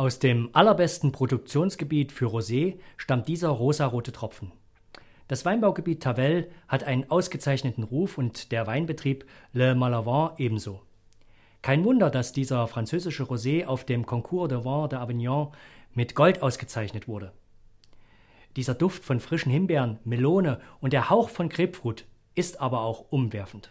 Aus dem allerbesten Produktionsgebiet für Rosé stammt dieser rosarote Tropfen. Das Weinbaugebiet Tavel hat einen ausgezeichneten Ruf und der Weinbetrieb Le Malavant ebenso. Kein Wunder, dass dieser französische Rosé auf dem Concours de Vin d'Avignon mit Gold ausgezeichnet wurde. Dieser Duft von frischen Himbeeren, Melone und der Hauch von Grapefruit ist aber auch umwerfend.